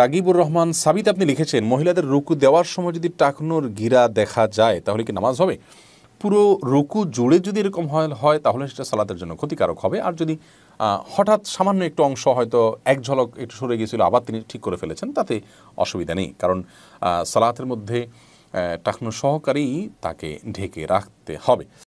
রাগিবুর রহমান সাবিত আপনি লিখেছেন মহিলাদের রুকু দেওয়ার সময় যদি টাকনোর গিরা দেখা যায় তাহলে কি নামাজ হবে পুরো রুকু জুড়ে যদি এরকম হয় তাহলে সেটা সালাতের জন্য ক্ষতিকারক হবে আর যদি হঠাৎ সামান্য একটু অংশ হয়তো এক ঝলক একটু সরে গিয়েছিল আবার তিনি ঠিক করে ফেলেছেন তাতে অসুবিধা নেই কারণ সালাতের মধ্যে টাকনো সহকারেই তাকে ঢেকে রাখতে হবে